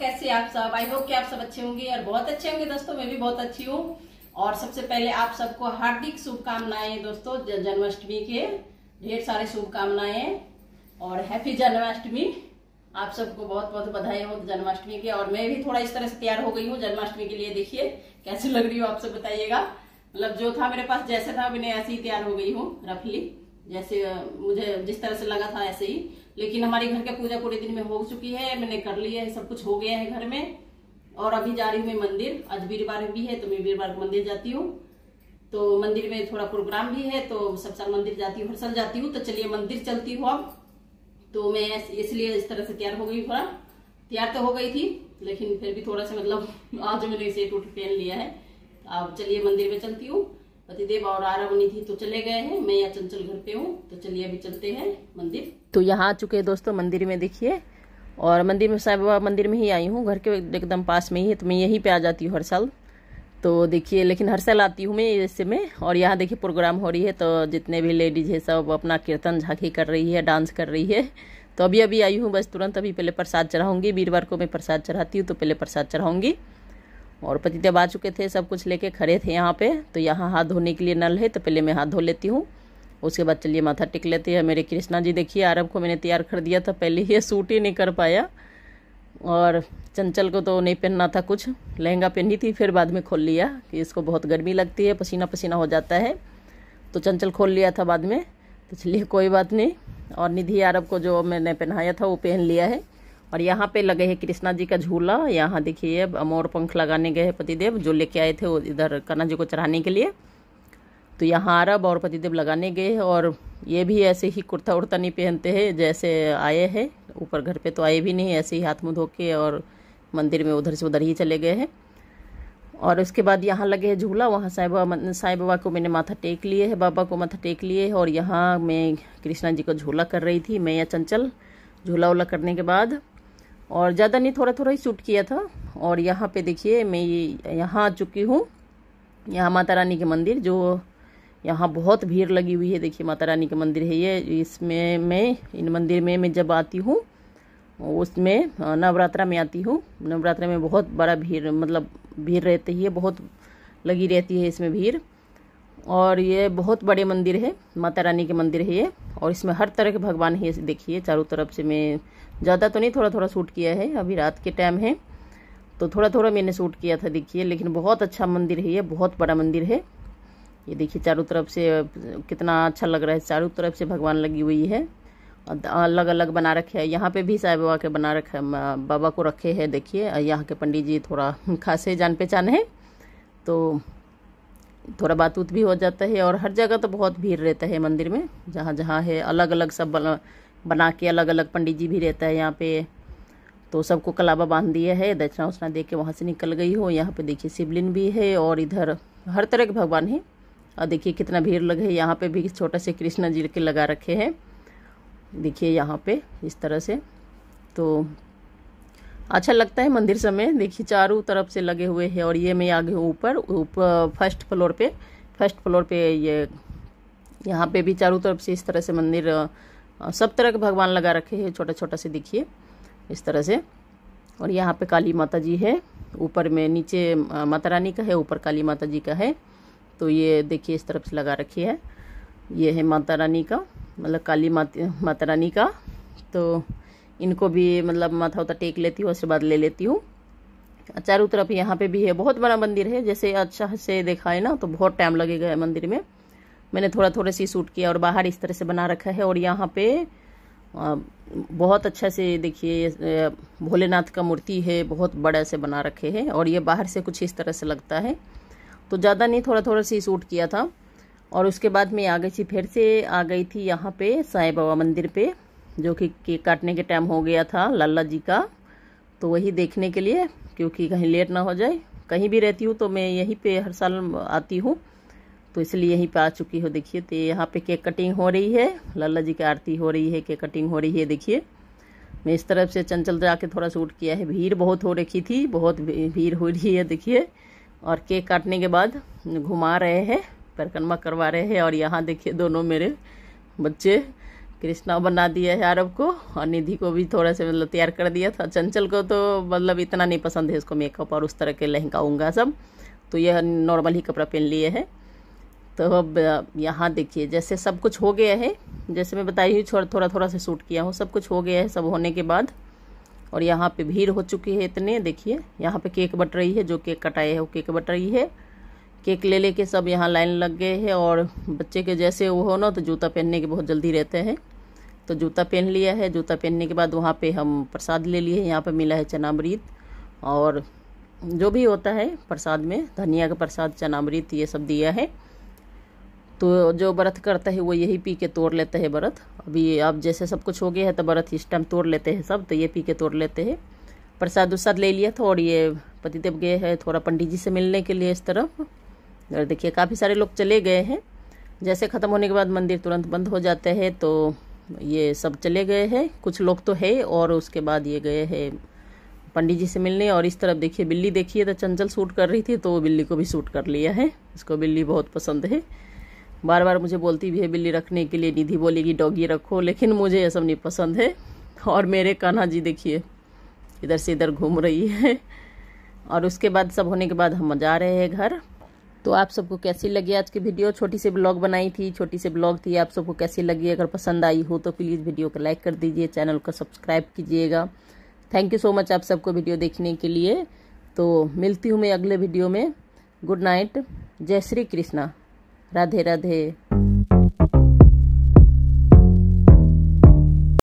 कैसे आप सब आई होप कि आप सब अच्छे होंगे और बहुत अच्छे होंगे दोस्तों मैं भी बहुत अच्छी हूँ और सबसे पहले आप सबको हार्दिक शुभकामनाएं दोस्तों जन्माष्टमी के ढेर सारे शुभकामनाएं और हैप्पी जन्माष्टमी आप सबको बहुत बहुत बधाई हो जन्माष्टमी की और मैं भी थोड़ा इस तरह से तैयार हो गई हूँ जन्माष्टमी के लिए देखिए कैसे लग रही हूँ आप सब बताइएगा मतलब जो था मेरे पास जैसे था मैंने ऐसे ही तैयार हो गई हूँ रफली जैसे मुझे जिस तरह से लगा था ऐसे ही लेकिन हमारे घर के पूजा पूरे दिन में हो चुकी है मैंने कर लिया है सब कुछ हो गया है घर में और अभी जा रही हूँ मैं मंदिर आज वीरवार भी है तो मैं वीरवार मंदिर जाती हूँ तो मंदिर में थोड़ा प्रोग्राम भी है तो सब साल मंदिर जाती हूँ हर साल जाती हूँ तो चलिए मंदिर चलती हूँ अब तो मैं इसलिए इस तरह से तैयार हो गई थोड़ा तैयार तो हो गई थी लेकिन फिर भी थोड़ा सा मतलब आज मैंने इसे टूट पहन लिया है अब चलिए मंदिर में चलती हूँ पतिदेव और आरवनी थी तो चले गए हैं मैं यहाँ चंचल घर पे हूँ तो चलिए अभी चलते हैं मंदिर तो यहाँ आ चुके हैं दोस्तों मंदिर में देखिए और मंदिर में साहब बाबा मंदिर में ही आई हूँ घर के एकदम पास में ही है तो मैं यहीं पे आ जाती हूँ हर साल तो देखिए लेकिन हर साल आती हूँ मैं ऐसे में और यहाँ देखिए प्रोग्राम हो रही है तो जितने भी लेडीज है सब अपना कीर्तन झांकी कर रही है डांस कर रही है तो अभी अभी आई हूँ बस तुरंत अभी पहले प्रसाद चढ़ाऊंगी वीरवार को मैं प्रसाद चढ़ाती हूँ तो पहले प्रसाद चढ़ाऊंगी और पतीतियाँ आ चुके थे सब कुछ लेके खड़े थे यहाँ पे तो यहाँ हाथ धोने के लिए नल है तो पहले मैं हाथ धो लेती हूँ उसके बाद चलिए माथा टिक लेते हैं मेरे कृष्णा जी देखिए आरब को मैंने तैयार कर दिया था पहले ही सूट ही नहीं कर पाया और चंचल को तो नहीं पहनना था कुछ लहंगा पहनी थी फिर बाद में खोल लिया कि इसको बहुत गर्मी लगती है पसीना पसीना हो जाता है तो चंचल खोल लिया था बाद में तो चलिए कोई बात नहीं और निधि आरब को जो मैंने पहनाया था वो पहन लिया है और यहाँ पे लगे है कृष्णा जी का झूला यहाँ देखिए मोर पंख लगाने गए हैं पतिदेव जो लेके आए थे इधर कन्हा जी को चढ़ाने के लिए तो यहाँ अरब और पतिदेव लगाने गए और ये भी ऐसे ही कुर्ता उर्ता नहीं पहनते हैं जैसे आए हैं ऊपर घर पे तो आए भी नहीं ऐसे ही हाथ मुँह धो के और मंदिर में उधर से उधर ही चले गए हैं और उसके बाद यहाँ लगे है झूला वहाँ साई बाबा साई बाबा को मैंने माथा टेक लिए है बाबा को माथा टेक लिए है और यहाँ मैं कृष्णा जी को झूला कर रही थी मैं या चंचल झूला उला करने के बाद और ज़्यादा नहीं थोड़ा थोड़ा ही सूट किया था और यहाँ पे देखिए मैं ये यहाँ आ चुकी हूँ यहाँ माता रानी के मंदिर जो यहाँ बहुत भीड़ लगी हुई है देखिए माता रानी के मंदिर है ये इसमें मैं इन मंदिर में मैं जब आती हूँ उसमें नवरात्रा में आती हूँ नवरात्रा में बहुत बड़ा भीड़ मतलब भीड़ रहती है बहुत लगी रहती है इसमें भीड़ और ये बहुत बड़े मंदिर है माता रानी के मंदिर है ये और इसमें हर तरह के भगवान ही देखिए चारों तरफ से मैं ज़्यादा तो नहीं थोड़ा थोड़ा शूट किया है अभी रात के टाइम है तो थोड़ा थोड़ा मैंने शूट किया था देखिए लेकिन बहुत अच्छा मंदिर है ये बहुत बड़ा मंदिर है ये देखिए चारों तरफ से कितना अच्छा लग रहा है चारों तरफ से भगवान लगी हुई है अलग अलग बना रखे है यहाँ पे भी साई बाबा के बना रखे बाबा को रखे हैं देखिए यहाँ के पंडित जी थोड़ा खासे जान पहचान है तो थोड़ा बात उत भी हो जाता है और हर जगह तो बहुत भीड़ रहता है मंदिर में जहाँ जहाँ है अलग अलग सब बना के अलग अलग पंडित जी भी रहता है यहाँ पे तो सबको कलाबा बांध दिया है दक्षिणा उचना दे के वहाँ से निकल गई हो यहाँ पे देखिए शिवलिंग भी है और इधर हर तरह के भगवान है और देखिए कितना भीड़ लगे है यहाँ पे भी छोटा से कृष्णा जी के लगा रखे हैं देखिए यहाँ पे इस तरह से तो अच्छा लगता है मंदिर समय देखिए चारों तरफ से लगे हुए हैं और ये मैं आगे हूँ ऊपर फर्स्ट फ्लोर पे फर्स्ट फ्लोर पे ये यहाँ पे भी चारों तरफ से इस तरह से मंदिर सब तरह के भगवान लगा रखे हैं छोटा छोटा से देखिए इस तरह से और यहाँ पे काली माता जी है ऊपर में नीचे माता रानी का है ऊपर काली माता जी का है तो ये देखिए इस तरफ से लगा रखी है ये है माता रानी का मतलब काली माता रानी का तो इनको भी मतलब माथा उथा टेक लेती हूँ आशीर्वाद ले लेती हूँ चारों तरफ यहाँ पे भी है बहुत बड़ा मंदिर है जैसे अच्छा से देखा है ना तो बहुत टाइम लगेगा मंदिर में मैंने थोड़ा थोड़ा सी सूट किया और बाहर इस तरह से बना रखा है और यहाँ पे बहुत अच्छा से देखिए भोलेनाथ का मूर्ति है बहुत बड़ा से बना रखे है और ये बाहर से कुछ इस तरह से लगता है तो ज़्यादा नहीं थोड़ा थोड़ा सी सूट किया था और उसके बाद मैं आ गई थी फिर से आ गई थी यहाँ पे साई बाबा मंदिर पे जो कि केक काटने के टाइम हो गया था लल्ला जी का तो वही देखने के लिए क्योंकि कहीं लेट ना हो जाए कहीं भी रहती हूँ तो मैं यहीं पे हर साल आती हूँ तो इसलिए यहीं पे आ चुकी हो देखिए तो यहाँ पे केक कटिंग हो रही है लल्ला जी की आरती हो रही है केक कटिंग हो रही है देखिए मैं इस तरफ से चंचल जाके थोड़ा सूट किया है भीड़ बहुत हो रखी थी बहुत भीड़ हो रही है देखिए और केक काटने के बाद घुमा रहे हैं परिक्रमा करवा रहे हैं और यहाँ देखिए दोनों मेरे बच्चे कृष्णा बना दिया है आरव को और निधि को भी थोड़ा सा मतलब तैयार कर दिया था चंचल को तो मतलब इतना नहीं पसंद है इसको मेकअप और उस तरह के लहंगा उंगा सब तो यह नॉर्मल ही कपड़ा पहन लिए है तो अब यहाँ देखिए जैसे सब कुछ हो गया है जैसे मैं बताई हूँ थोड़ा थोड़ा थोड़ा सा सूट किया हूँ सब कुछ हो गया है सब होने के बाद और यहाँ पे भीड़ हो चुकी है इतने देखिए यहाँ पे केक बट रही है जो केक कटाए है वो केक बट रही है केक ले लेके सब यहाँ लाइन लग गए हैं और बच्चे के जैसे वो हो ना तो जूता पहनने के बहुत जल्दी रहते हैं तो जूता पहन लिया है जूता पहनने के बाद वहाँ पे हम प्रसाद ले लिए यहाँ पे मिला है चनामृत और जो भी होता है प्रसाद में धनिया का प्रसाद चनामृत ये सब दिया है तो जो व्रत करता है वो यही पी के तोड़ लेते हैं व्रत अभी अब जैसे सब कुछ हो गया है तो व्रत इस टाइम तोड़ लेते हैं सब तो ये पी के तोड़ लेते हैं प्रसाद उसाद ले लिया था और ये पतिदेव गए हैं थोड़ा पंडित जी से मिलने के लिए इस तरफ देखिए काफ़ी सारे लोग चले गए हैं जैसे ख़त्म होने के बाद मंदिर तुरंत बंद हो जाते हैं तो ये सब चले गए हैं कुछ लोग तो है और उसके बाद ये गए हैं पंडित जी से मिलने और इस तरफ देखिए बिल्ली देखिए तो चंचल सूट कर रही थी तो बिल्ली को भी सूट कर लिया है इसको बिल्ली बहुत पसंद है बार बार मुझे बोलती भी है बिल्ली रखने के लिए निधि बोलेगी डॉगी रखो लेकिन मुझे यह सब नहीं पसंद है और मेरे कान्हा जी देखिए इधर से इधर घूम रही है और उसके बाद सब होने के बाद हम जा रहे हैं घर तो आप सबको कैसी लगी आज की वीडियो छोटी सी ब्लॉग बनाई थी छोटी सी ब्लॉग थी आप सबको कैसी लगी अगर पसंद आई हो तो प्लीज़ वीडियो को लाइक कर दीजिए चैनल को सब्सक्राइब कीजिएगा थैंक यू सो मच आप सबको वीडियो देखने के लिए तो मिलती हूँ मैं अगले वीडियो में गुड नाइट जय श्री कृष्णा राधे राधे